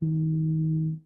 Mm-hmm.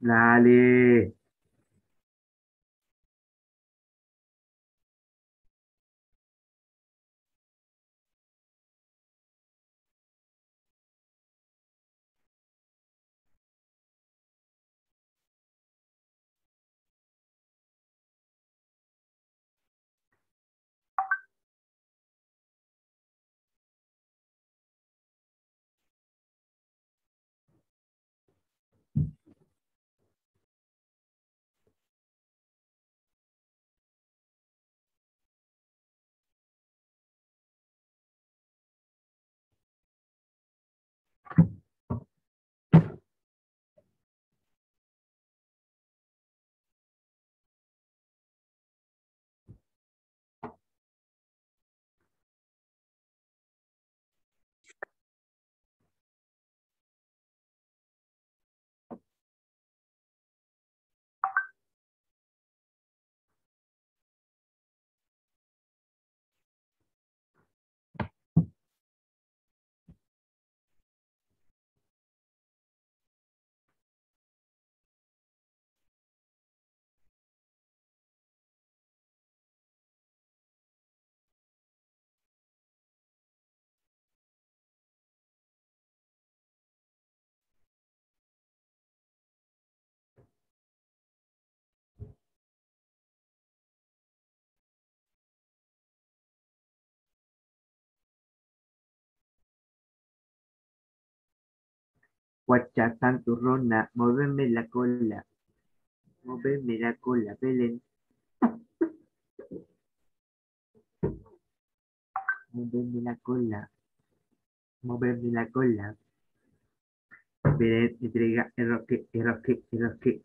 哪里？santurrona, móveme la cola, móveme la cola, Belén. Móveme la cola, móveme la cola. Belén entrega el roque, el roque, el roque,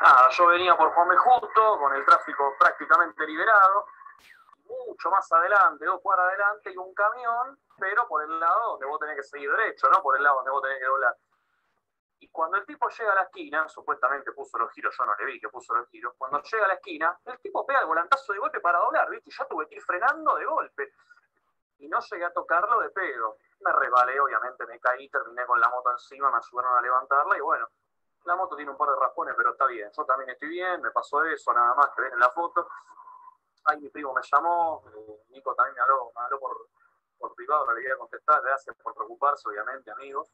nada, yo venía por Juan Justo, con el tráfico prácticamente liberado, mucho más adelante, dos cuadras adelante, y un camión, pero por el lado donde vos tenés que seguir derecho, ¿no? Por el lado donde vos tenés que doblar. Y cuando el tipo llega a la esquina, supuestamente puso los giros, yo no le vi que puso los giros, cuando llega a la esquina, el tipo pega el volantazo de golpe para doblar, ¿viste? Y yo tuve que ir frenando de golpe. Y no llegué a tocarlo de pedo. Me resbalé, obviamente, me caí, terminé con la moto encima, me ayudaron a levantarla y bueno, la moto tiene un par de raspones, pero está bien. Yo también estoy bien, me pasó eso, nada más que ven en la foto. Ahí mi primo me llamó, eh, Nico también me habló, me habló por, privado, no le quería contestar, gracias por preocuparse, obviamente, amigos.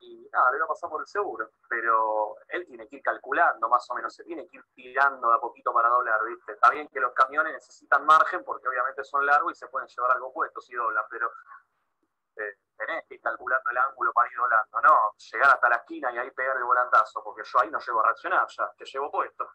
Y nada, le va a pasar por el seguro, pero él tiene que ir calculando más o menos, se tiene que ir tirando de a poquito para doblar, ¿viste? Está bien que los camiones necesitan margen porque obviamente son largos y se pueden llevar algo puesto si doblan, pero eh, tenés que ir calculando el ángulo para ir volando, no, llegar hasta la esquina y ahí pegar el volantazo, porque yo ahí no llego a reaccionar, ya te llevo puesto.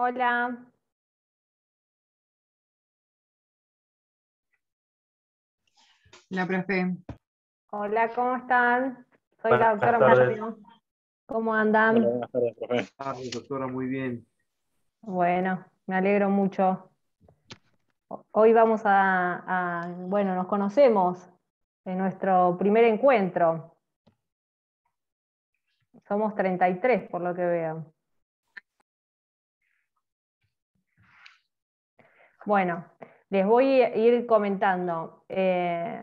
Hola. la profe. Hola, ¿cómo están? Soy la doctora Mario. ¿Cómo andan? doctora, muy bien. Bueno, me alegro mucho. Hoy vamos a, bueno, nos conocemos en nuestro primer encuentro. Somos 33, por lo que veo. Bueno, les voy a ir comentando. Eh,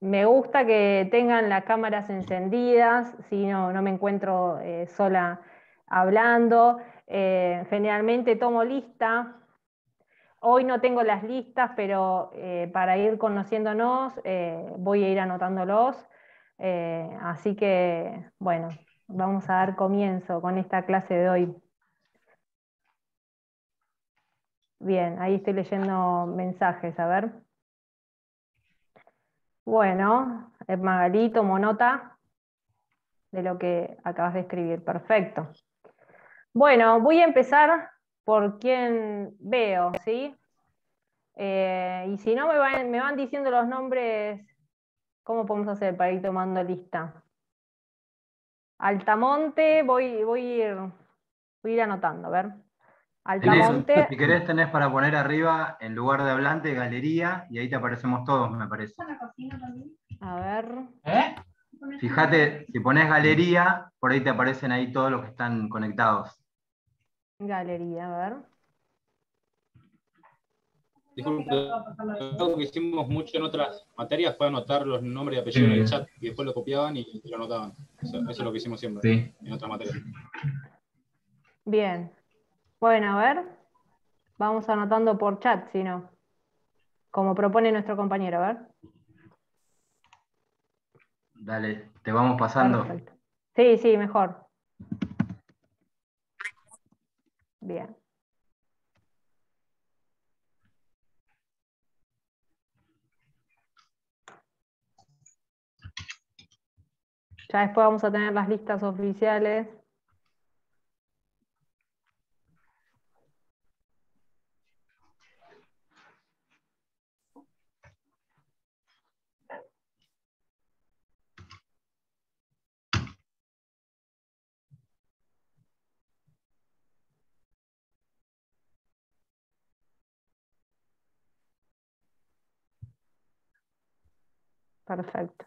me gusta que tengan las cámaras encendidas, si no, no me encuentro eh, sola hablando. Eh, generalmente tomo lista. Hoy no tengo las listas, pero para ir conociéndonos voy a ir anotándolos. así que, bueno, vamos a dar comienzo con esta clase de hoy. Bien, ahí estoy leyendo mensajes, a ver. Bueno, eh, tomo Monota, de lo que acabas de escribir, perfecto. Bueno, voy a empezar por quien veo, ¿sí? Eh, y si no, me van, diciendo los nombres, ¿cómo podemos hacer para ir tomando lista? Altamonte, voy, voy, a ir, voy a ir anotando, a ver si querés tenés para poner arriba, en lugar de hablante, galería, y ahí te aparecemos todos, me parece. A ver. ¿Eh? Fíjate, si pones galería, por ahí te aparecen ahí todos los que están conectados. Galería, a ver. Disculpe, algo que hicimos mucho en otras materias fue anotar los nombres y apellidos en el chat y después lo copiaban y lo anotaban. Eso, es lo que hicimos siempre en otras materias. Bien, bueno, a ver, vamos anotando por chat, si no, como propone nuestro compañero, a ver. Dale, te vamos pasando. Sí, sí, mejor. Bien. Ya después vamos a tener las listas oficiales Perfecto.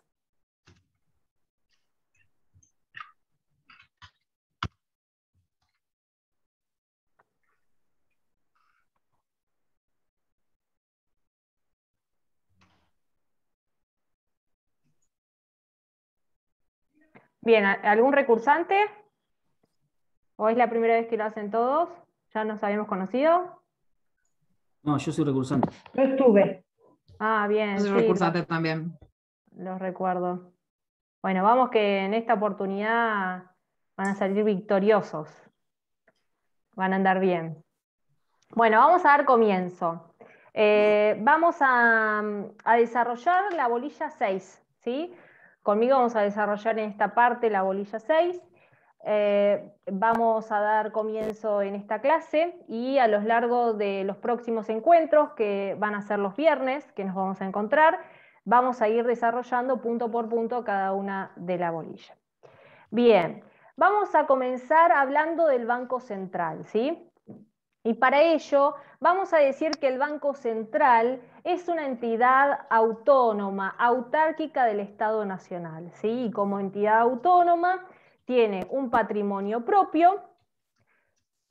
Bien, ¿algún recursante? ¿O es la primera vez que lo hacen todos? ¿Ya nos habíamos conocido? No, yo soy recursante. Yo estuve. Ah, bien. Yo soy recursante también los recuerdo. Bueno, vamos que en esta oportunidad van a salir victoriosos, van a andar bien. Bueno, vamos a dar comienzo. Eh, vamos a, desarrollar la bolilla 6, ¿sí? Conmigo vamos a desarrollar en esta parte la bolilla 6. Eh, vamos a dar comienzo en esta clase y a lo largo de los próximos encuentros, que van a ser los viernes, que nos vamos a encontrar, vamos a ir desarrollando punto por punto cada una de la bolilla. Bien, vamos a comenzar hablando del Banco Central, ¿sí? Y para ello vamos a decir que el Banco Central es una entidad autónoma, autárquica del Estado Nacional, ¿sí? Y como entidad autónoma tiene un patrimonio propio,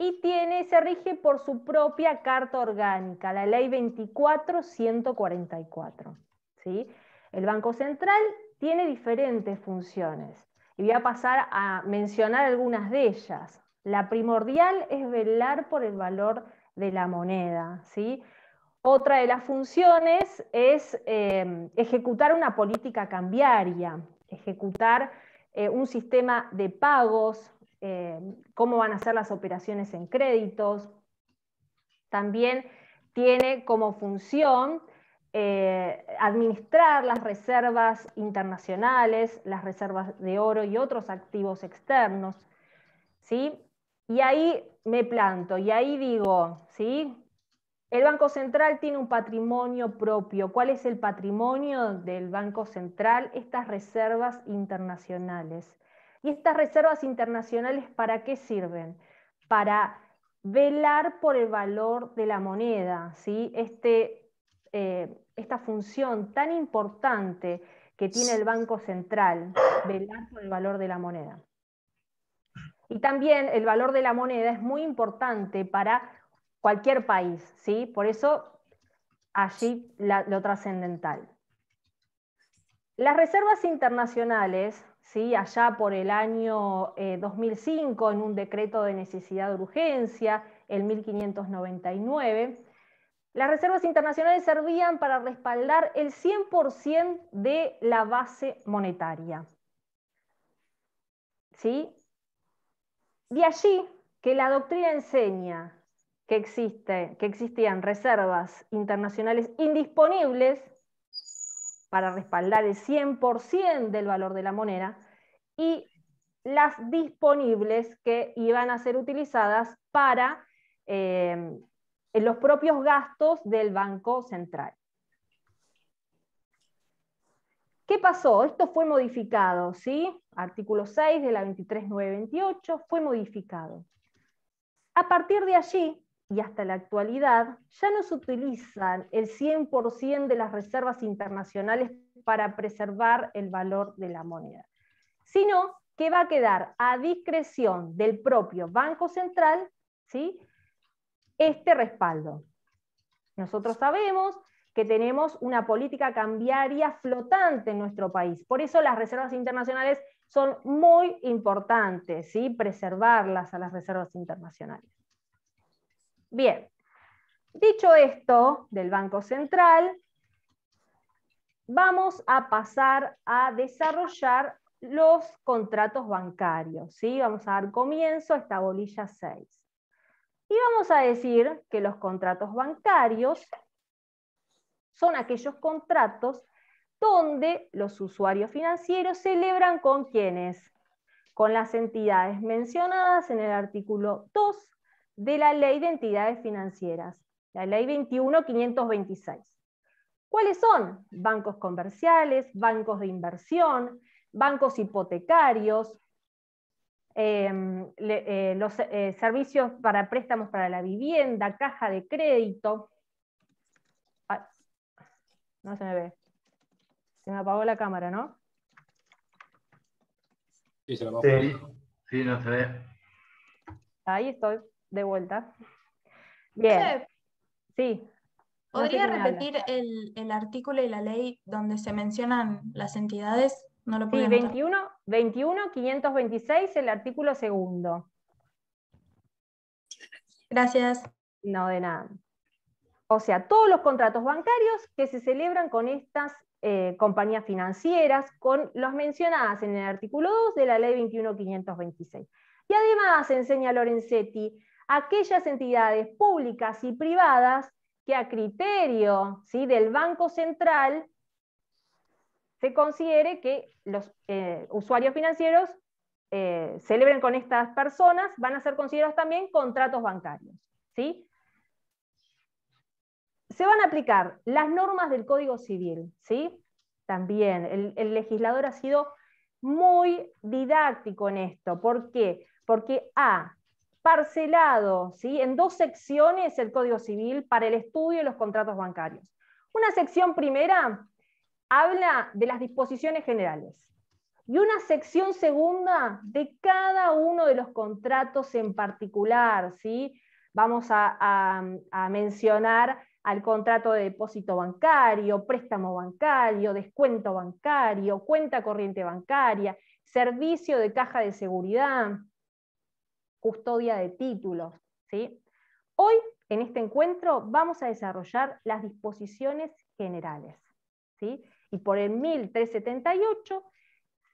y tiene, se rige por su propia carta orgánica, la ley 24144. El Banco Central tiene diferentes funciones y voy a pasar a mencionar algunas de ellas. La primordial es velar por el valor de la moneda. Otra de las funciones es em, ejecutar una política cambiaria, ejecutar eh, un sistema de pagos, em, cómo van a ser las operaciones en créditos. También tiene como función eh, administrar las reservas internacionales, las reservas de oro y otros activos externos. ¿sí? Y ahí me planto, y ahí digo, ¿sí? el Banco Central tiene un patrimonio propio. ¿Cuál es el patrimonio del Banco Central? Estas reservas internacionales. ¿Y estas reservas internacionales para qué sirven? Para velar por el valor de la moneda. ¿sí? Este eh, esta función tan importante que tiene el Banco Central, velar el valor de la moneda. Y también el valor de la moneda es muy importante para cualquier país, ¿sí? Por eso allí lo trascendental. Las reservas internacionales, ¿sí? allá por el año 2005, eh, en un decreto de necesidad de urgencia, el 1599, las reservas internacionales servían para respaldar el 100% de la base monetaria. ¿Sí? De allí que la doctrina enseña que, que existían reservas internacionales indisponibles para respaldar el 100% del valor de la moneda y las disponibles que iban a ser utilizadas para eh, en los propios gastos del Banco Central. ¿Qué pasó? Esto fue modificado, ¿sí? Artículo 6 de la 23928 fue modificado. A partir de allí y hasta la actualidad, ya no se utilizan el 100% de las reservas internacionales para preservar el valor de la moneda, sino que va a quedar a discreción del propio Banco Central, ¿sí? este respaldo. Nosotros sabemos que tenemos una política cambiaria flotante en nuestro país. Por eso las reservas internacionales son muy importantes, ¿sí? preservarlas a las reservas internacionales. Bien, dicho esto del Banco Central, vamos a pasar a desarrollar los contratos bancarios. ¿sí? Vamos a dar comienzo a esta bolilla 6. Y vamos a decir que los contratos bancarios son aquellos contratos donde los usuarios financieros celebran con quienes, con las entidades mencionadas en el artículo 2 de la Ley de Entidades Financieras, la Ley 21.526. ¿Cuáles son? Bancos comerciales, bancos de inversión, bancos hipotecarios, Em, eh, los eh, servicios para préstamos para la vivienda, caja de crédito. no se me ve. Se me apagó la cámara, ¿no? Sí, se me apagó. Sí, no se ve. Ahí estoy, de vuelta. Bien. Sí. ¿Podría repetir el, el, artículo y la ley donde se mencionan las entidades? No sí, 21, 21, 526, el artículo segundo. Gracias. No, de nada. O sea, todos los contratos bancarios que se celebran con estas eh, compañías financieras, con las mencionadas en el artículo 2 de la ley 21526. Y además, enseña Lorenzetti, aquellas entidades públicas y privadas que a criterio ¿sí? del Banco Central se considere que los eh, usuarios financieros eh, celebren con estas personas, van a ser considerados también contratos bancarios. ¿sí? Se van a aplicar las normas del Código Civil. ¿sí? También el, legislador ha sido muy didáctico en esto. ¿Por qué? Porque ha parcelado ¿sí? en dos secciones el Código Civil para el estudio de los contratos bancarios. Una sección primera habla de las disposiciones generales y una sección segunda de cada uno de los contratos en particular. ¿sí? Vamos a, mencionar al contrato de depósito bancario, préstamo bancario, descuento bancario, cuenta corriente bancaria, servicio de caja de seguridad, custodia de títulos. ¿sí? Hoy, en este encuentro, vamos a desarrollar las disposiciones generales. ¿sí? y por el 1378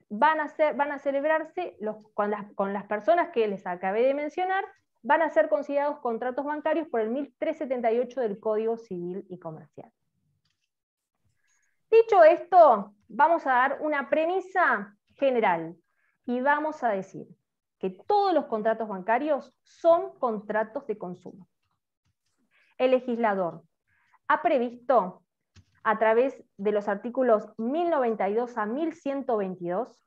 van a, ser, van a celebrarse los, con, las, con las personas que les acabé de mencionar, van a ser considerados contratos bancarios por el 1378 del Código Civil y Comercial. Dicho esto, vamos a dar una premisa general y vamos a decir que todos los contratos bancarios son contratos de consumo. El legislador ha previsto a través de los artículos 1092 a 1122,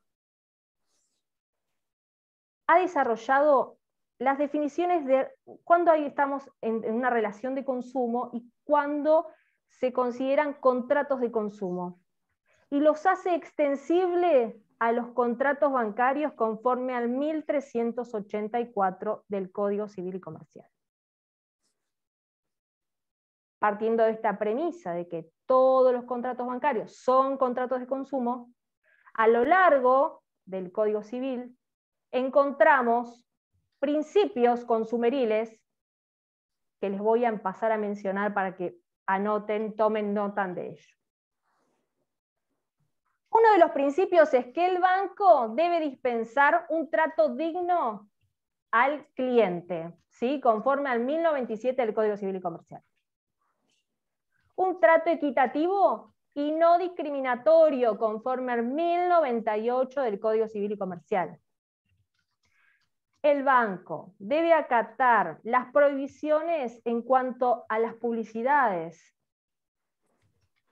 ha desarrollado las definiciones de cuándo ahí estamos en, una relación de consumo y cuándo se consideran contratos de consumo. Y los hace extensible a los contratos bancarios conforme al 1384 del Código Civil y Comercial partiendo de esta premisa de que todos los contratos bancarios son contratos de consumo, a lo largo del Código Civil encontramos principios consumeriles que les voy a pasar a mencionar para que anoten, tomen nota de ello. Uno de los principios es que el banco debe dispensar un trato digno al cliente, ¿sí? conforme al 1097 del Código Civil y Comercial un trato equitativo y no discriminatorio conforme al 1098 del Código Civil y Comercial. El banco debe acatar las prohibiciones en cuanto a las publicidades.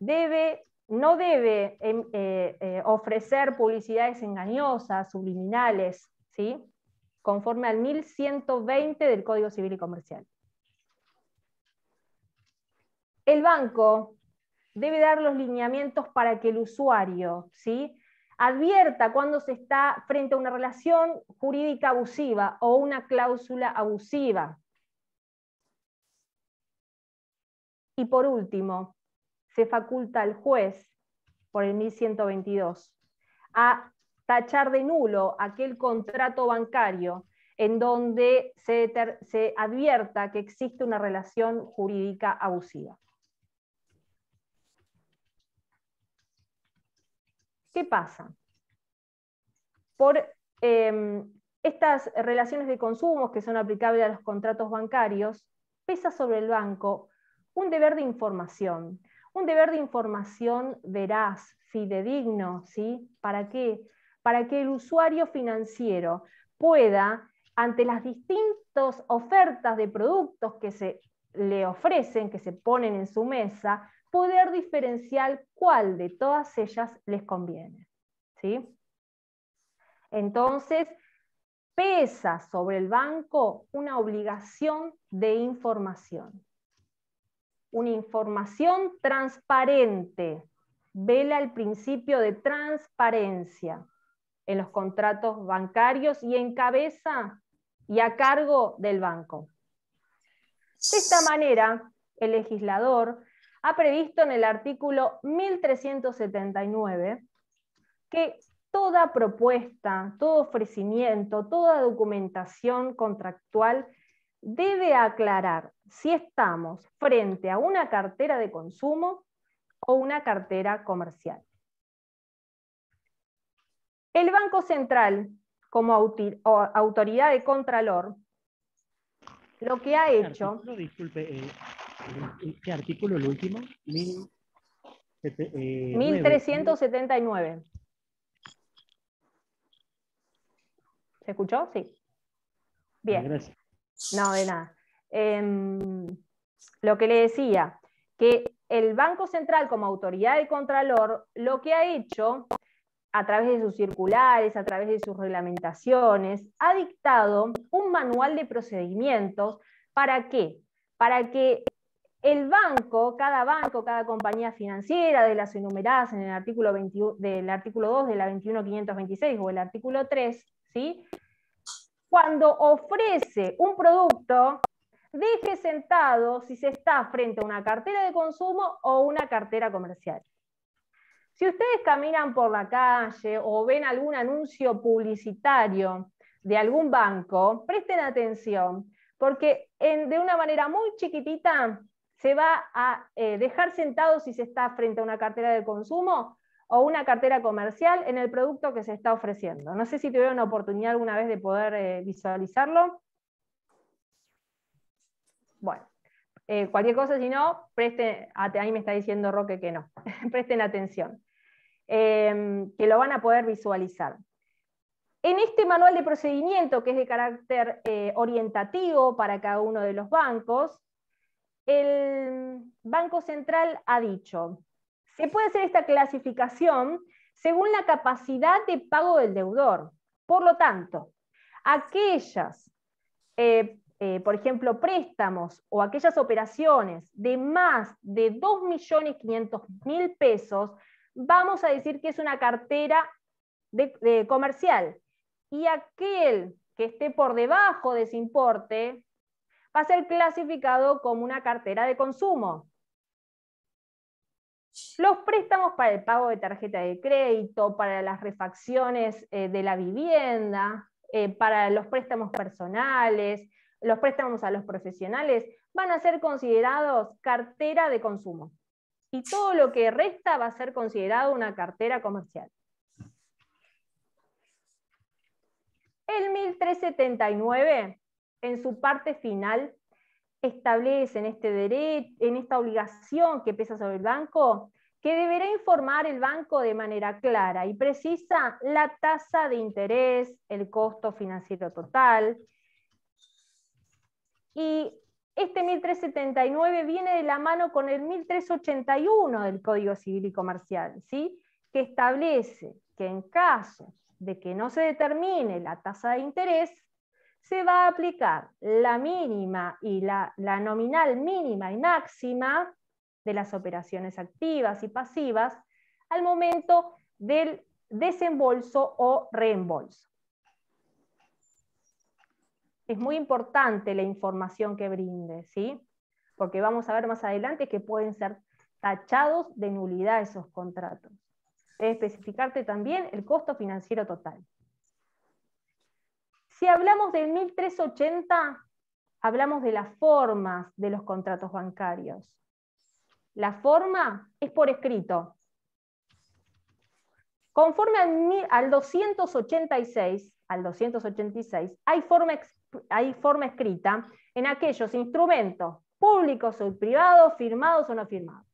Debe, no debe em, eh, eh, ofrecer publicidades engañosas, subliminales, ¿sí? conforme al 1120 del Código Civil y Comercial el banco debe dar los lineamientos para que el usuario ¿sí? advierta cuando se está frente a una relación jurídica abusiva o una cláusula abusiva. Y por último, se faculta al juez, por el 1122, a tachar de nulo aquel contrato bancario en donde se advierta que existe una relación jurídica abusiva. ¿Qué pasa? Por em, estas relaciones de consumo que son aplicables a los contratos bancarios, pesa sobre el banco un deber de información, un deber de información veraz, fidedigno, ¿sí? ¿Para qué? Para que el usuario financiero pueda, ante las distintas ofertas de productos que se le ofrecen, que se ponen en su mesa, poder diferenciar cuál de todas ellas les conviene. ¿sí? Entonces, pesa sobre el banco una obligación de información. Una información transparente. Vela el principio de transparencia en los contratos bancarios y en cabeza y a cargo del banco. De esta manera, el legislador ha previsto en el artículo 1379 que toda propuesta, todo ofrecimiento, toda documentación contractual debe aclarar si estamos frente a una cartera de consumo o una cartera comercial. El Banco Central, como autoridad de Contralor, lo que ha este hecho... Eh, ¿Qué artículo, el último? 1379. Eh, ¿Se escuchó? Sí. Bien. Ah, gracias. No, de nada. Em, lo que le decía, que el Banco Central como autoridad de Contralor, lo que ha hecho a través de sus circulares, a través de sus reglamentaciones, ha dictado un manual de procedimientos para qué? Para que el banco, cada banco, cada compañía financiera de las enumeradas en el artículo, del artículo 2 de la 21526 o el artículo 3, ¿sí? cuando ofrece un producto, deje sentado si se está frente a una cartera de consumo o una cartera comercial. Si ustedes caminan por la calle o ven algún anuncio publicitario de algún banco, presten atención, porque en, de una manera muy chiquitita se va a eh, dejar sentado si se está frente a una cartera de consumo o una cartera comercial en el producto que se está ofreciendo. No sé si tuvieron una oportunidad alguna vez de poder eh, visualizarlo. Bueno, eh, cualquier cosa, si no, presten, ah, ahí me está diciendo Roque que no, presten atención, em, que lo van a poder visualizar. En este manual de procedimiento, que es de carácter orientativo para cada uno de los bancos, el Banco Central ha dicho, se puede hacer esta clasificación según la capacidad de pago del deudor. Por lo tanto, aquellas, eh, eh, por ejemplo, préstamos o aquellas operaciones de más de 2.500.000 pesos, vamos a decir que es una cartera comercial. Y aquel que esté por debajo de ese importe, va a ser clasificado como una cartera de consumo. Los préstamos para el pago de tarjeta de crédito, para las refacciones eh, de la vivienda, eh, para los préstamos personales, los préstamos a los profesionales, van a ser considerados cartera de consumo. Y todo lo que resta va a ser considerado una cartera comercial. El 1379 en su parte final establece este en esta obligación que pesa sobre el banco, que deberá informar el banco de manera clara y precisa la tasa de interés, el costo financiero total. Y este 1379 viene de la mano con el 1381 del Código Civil y Comercial, ¿sí? que establece que en caso de que no se determine la tasa de interés, se va a aplicar la mínima y la, nominal mínima y máxima de las operaciones activas y pasivas al momento del desembolso o reembolso. Es muy importante la información que brinde, ¿sí? Porque vamos a ver más adelante que pueden ser tachados de nulidad esos contratos. especificarte también el costo financiero total. Si hablamos del 1380, hablamos de las formas de los contratos bancarios. La forma es por escrito. Conforme al, 286, al 286 hay, forma, hay forma escrita en aquellos instrumentos públicos o privados, firmados o no firmados.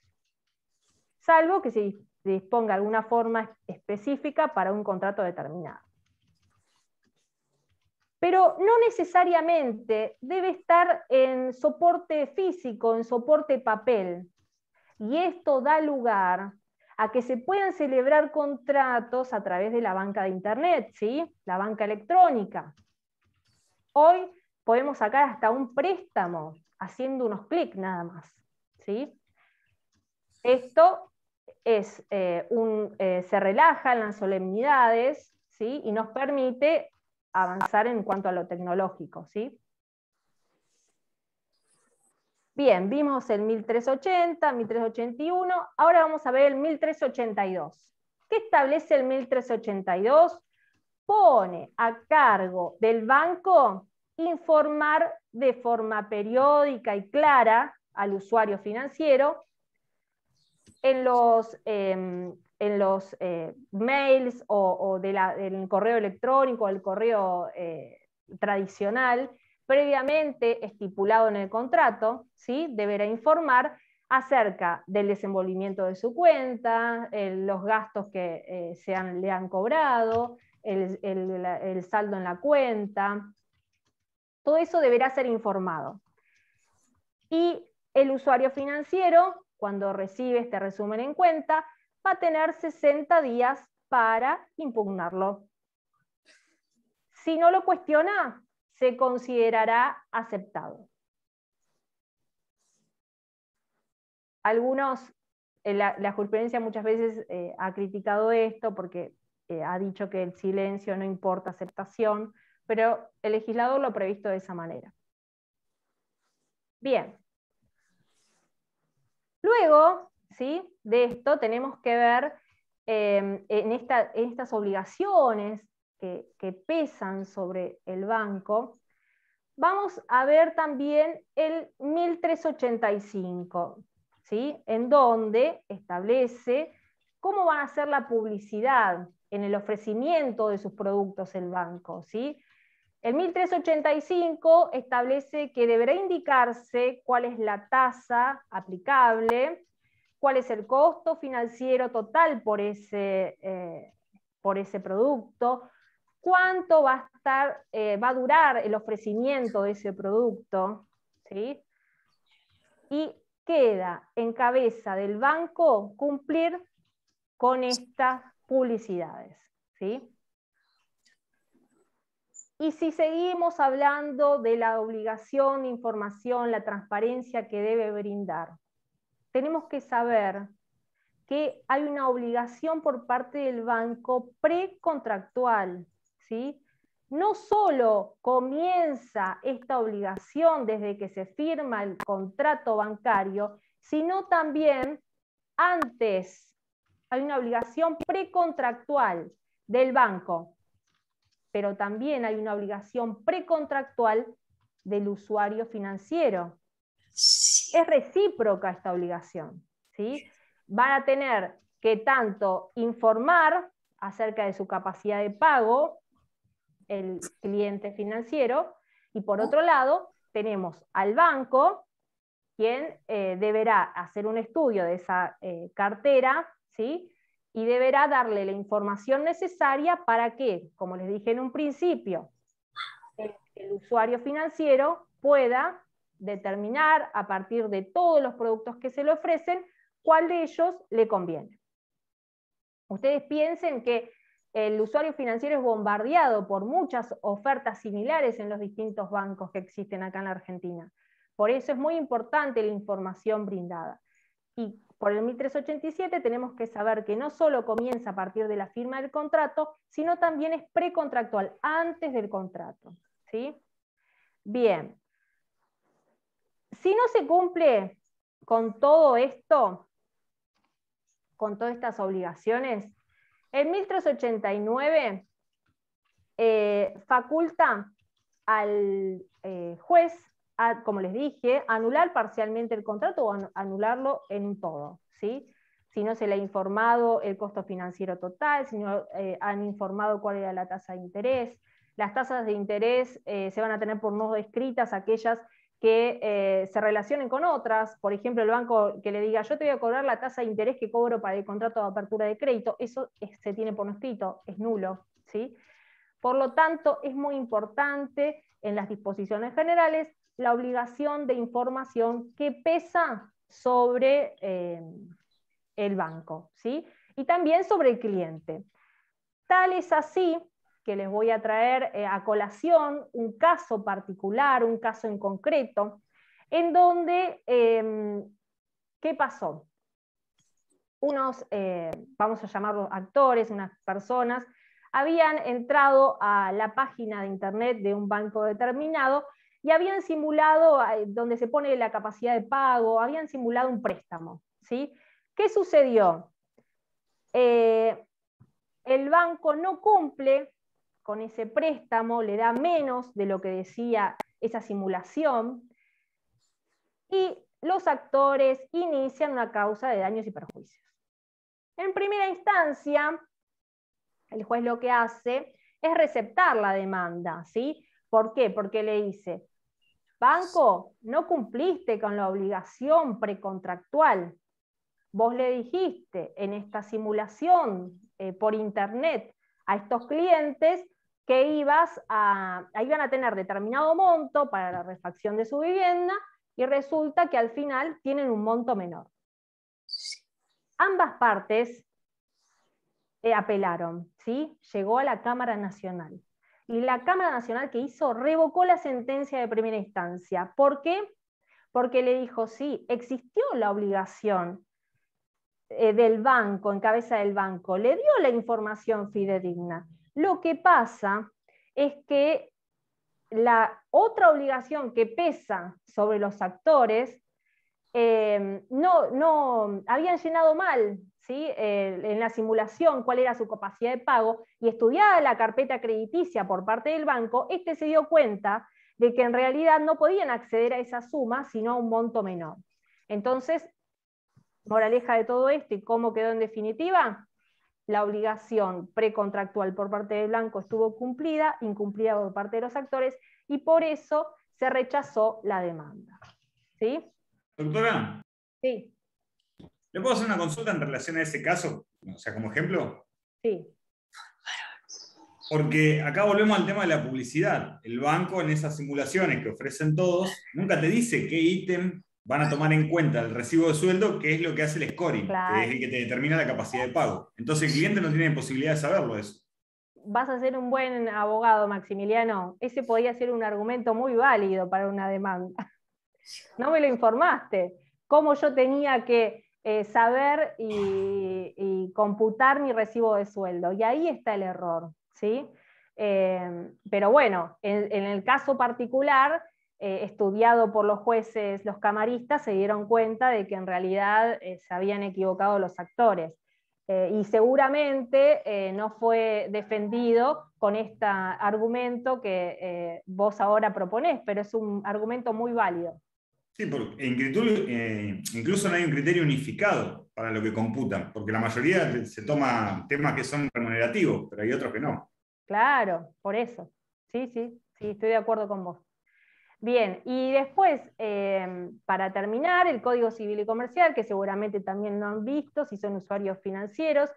Salvo que se disponga alguna forma específica para un contrato determinado pero no necesariamente debe estar en soporte físico, en soporte papel. Y esto da lugar a que se puedan celebrar contratos a través de la banca de Internet, ¿sí? la banca electrónica. Hoy podemos sacar hasta un préstamo haciendo unos clics nada más. ¿sí? Esto es, relaja eh, un, eh, se relajan las solemnidades ¿sí? y nos permite avanzar en cuanto a lo tecnológico, ¿sí? Bien, vimos el 1380, 1381, ahora vamos a ver el 1382. ¿Qué establece el 1382? Pone a cargo del banco informar de forma periódica y clara al usuario financiero en los em, en los eh, mails o, del correo electrónico, el correo eh, tradicional, previamente estipulado en el contrato, ¿sí? deberá informar acerca del desenvolvimiento de su cuenta, los gastos que eh, le han cobrado, el saldo en la cuenta. Todo eso deberá ser informado. Y el usuario financiero, cuando recibe este resumen en cuenta, va a tener 60 días para impugnarlo. Si no lo cuestiona, se considerará aceptado. Algunos, eh, la, jurisprudencia muchas veces eh, ha criticado esto porque eh, ha dicho que el silencio no importa aceptación, pero el legislador lo ha previsto de esa manera. Bien. Luego, de esto tenemos que ver eh, en, estas obligaciones que, pesan sobre el banco, vamos a ver también el 1385, en donde establece cómo va a hacer la publicidad en el ofrecimiento de sus productos el banco. ¿sí? El 1385 establece que deberá indicarse cuál es la tasa aplicable cuál es el costo financiero total por ese, eh, por ese producto, cuánto va a, estar, eh, va a durar el ofrecimiento de ese producto, y queda en cabeza del banco cumplir con estas publicidades. Y si seguimos hablando de la obligación de información, la transparencia que debe brindar, tenemos que saber que hay una obligación por parte del banco precontractual, ¿sí? No solo comienza esta obligación desde que se firma el contrato bancario, sino también antes hay una obligación precontractual del banco, pero también hay una obligación precontractual del usuario financiero es recíproca esta obligación. ¿sí? Van a tener que tanto informar acerca de su capacidad de pago, el cliente financiero, y por otro lado, tenemos al banco, quien eh, deberá hacer un estudio de esa eh, cartera, ¿sí? Y deberá darle la información necesaria para que, como les dije en un principio, el usuario financiero pueda determinar a partir de todos los productos que se le ofrecen cuál de ellos le conviene. Ustedes piensen que el usuario financiero es bombardeado por muchas ofertas similares en los distintos bancos que existen acá en la Argentina. Por eso es muy importante la información brindada. Y por el 1387 tenemos que saber que no solo comienza a partir de la firma del contrato, sino también es precontractual, antes del contrato. ¿sí? Bien, si no se cumple con todo esto, con todas estas obligaciones, el 1389 eh, faculta al eh, juez, como les dije, anular parcialmente el contrato o anularlo en todo. Si no se le ha informado el costo financiero total, si no eh, han informado cuál era la tasa de interés, las tasas de interés eh, se van a tener por no escritas aquellas que eh, se relacionen con otras, por ejemplo, el banco que le diga, yo te voy a cobrar la tasa de interés que cobro para el contrato de apertura de crédito, eso se tiene por escrito, es nulo. ¿sí? Por lo tanto, es muy importante en las disposiciones generales la obligación de información que pesa sobre eh, el banco, ¿sí? y también sobre el cliente. Tal es así que les voy a traer eh, a colación un caso particular, un caso en concreto, en donde, em, ¿qué pasó? Unos, eh, vamos a llamarlos actores, unas personas, habían entrado a la página de internet de un banco determinado y habían simulado, eh, donde se pone la capacidad de pago, habían simulado un préstamo. ¿sí? ¿Qué sucedió? el banco no cumple con ese préstamo, le da menos de lo que decía esa simulación, y los actores inician una causa de daños y perjuicios. En primera instancia, el juez lo que hace es receptar la demanda, ¿sí? ¿Por qué? Porque le dice, banco, no cumpliste con la obligación precontractual. Vos le dijiste en esta simulación eh, por internet a estos clientes que ibas a, a tener determinado monto para la refacción de su vivienda y resulta que al final tienen un monto menor. Ambas partes eh, apelaron, ¿sí? llegó a la Cámara Nacional. Y la Cámara Nacional que hizo revocó la sentencia de primera instancia. ¿Por qué? Porque le dijo, sí, existió la obligación eh, del banco, en cabeza del banco, le dio la información fidedigna, lo que pasa es que la otra obligación que pesa sobre los actores, eh, no, habían llenado mal eh, en la simulación cuál era su capacidad de pago y estudiada la carpeta crediticia por parte del banco, este se dio cuenta de que en realidad no podían acceder a esa suma sino a un monto menor. Entonces, moraleja de todo esto y cómo quedó en definitiva, la obligación precontractual por parte de Blanco estuvo cumplida, incumplida por parte de los actores, y por eso se rechazó la demanda. ¿Sí? Doctora. Sí. ¿Le puedo hacer una consulta en relación a ese caso? O sea, como ejemplo. Sí. Porque acá volvemos al tema de la publicidad. El banco en esas simulaciones que ofrecen todos nunca te dice qué ítem van a tomar en cuenta el recibo de sueldo, que es lo que hace el scoring, que es el que te determina la capacidad de pago. Entonces el cliente no tiene posibilidad de saberlo eso. Vas a ser un buen abogado, Maximiliano. Ese podría ser un argumento muy válido para una demanda. No me lo informaste. ¿Cómo yo tenía que eh, saber y, computar mi recibo de sueldo? Y ahí está el error, ¿sí? Eh, pero bueno, en el caso particular, eh, estudiado por los jueces, los camaristas, se dieron cuenta de que en realidad eh, se habían equivocado los actores. Eh, y seguramente no fue defendido con este argumento que vos ahora proponés, pero es un argumento muy válido. Sí, porque incluso no hay un criterio unificado para lo que computan, porque la mayoría se toma temas que son remunerativos, pero hay otros que no. Claro, por eso. Sí, sí, sí, estoy de acuerdo con vos. Bien, y después, eh, para terminar, el Código Civil y Comercial, que seguramente también no han visto si son usuarios financieros,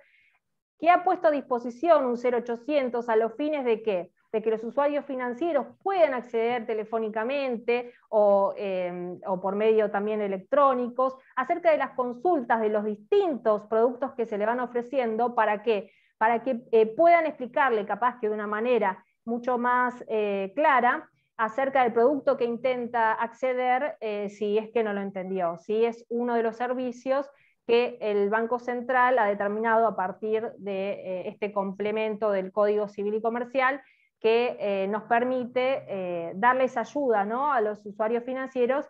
que ha puesto a disposición un 0800 a los fines de qué de que los usuarios financieros puedan acceder telefónicamente em, o, por medio también electrónicos acerca de las consultas de los distintos productos que se le van ofreciendo para que, para que eh, puedan explicarle capaz que de una manera mucho más eh, clara acerca del producto que intenta acceder eh, si es que no lo entendió, si es uno de los servicios que el Banco Central ha determinado a partir de eh, este complemento del Código Civil y Comercial que eh, nos permite darles ayuda ¿no? a los usuarios financieros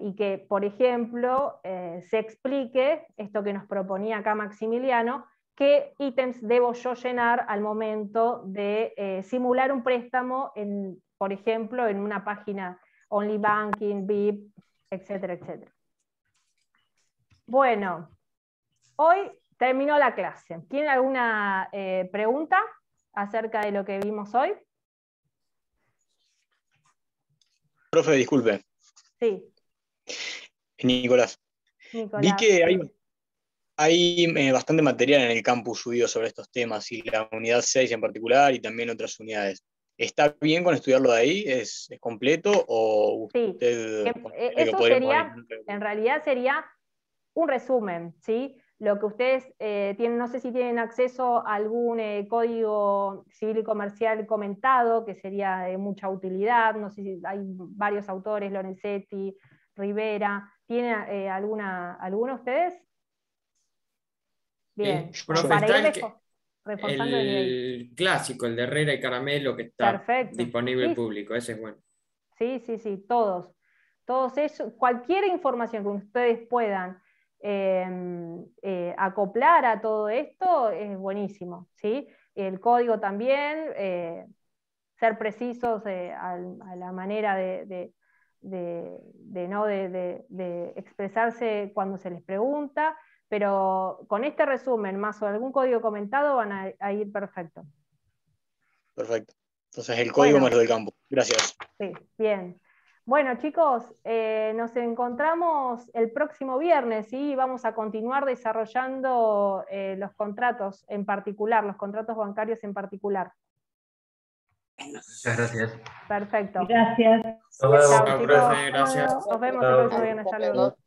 y que, por ejemplo, se explique esto que nos proponía acá Maximiliano, qué ítems debo yo llenar al momento de simular un préstamo en por ejemplo, en una página Only Banking, VIP, etcétera, etcétera. Bueno, hoy terminó la clase. ¿Tiene alguna eh, pregunta acerca de lo que vimos hoy? Profe, disculpe. Sí. Nicolás. Vi que hay, eh, bastante material en el campus subido sobre estos temas y la unidad 6 en particular y también otras unidades. ¿Está bien con estudiarlo de ahí? ¿Es, completo? ¿O sí. Em, eh, eso sería, en realidad sería un resumen, ¿sí? Lo que ustedes eh, tienen, no sé si tienen acceso a algún eh, código civil y comercial comentado, que sería de mucha utilidad, no sé si hay varios autores, Lorenzetti, Rivera, ¿tienen alguna, alguno ustedes? Bien, para el, clásico, el de Herrera y Caramelo, que está disponible al público, ese es bueno. Sí, sí, sí, todos. Todos ellos, cualquier información que ustedes puedan em, eh, acoplar a todo esto es buenísimo, ¿sí? El código también, eh, ser precisos eh, a, la manera de expresarse cuando se les pregunta pero con este resumen más o algún código comentado van a, ir perfecto. Perfecto. Entonces el código más del campo. Gracias. Sí, bien. Bueno chicos, eh, nos encontramos el próximo viernes y vamos a continuar desarrollando eh, los contratos en particular, los contratos bancarios en particular. Muchas gracias. Perfecto. Gracias. Hasta luego. gracias. Nos vemos el próximo viernes. Saludos.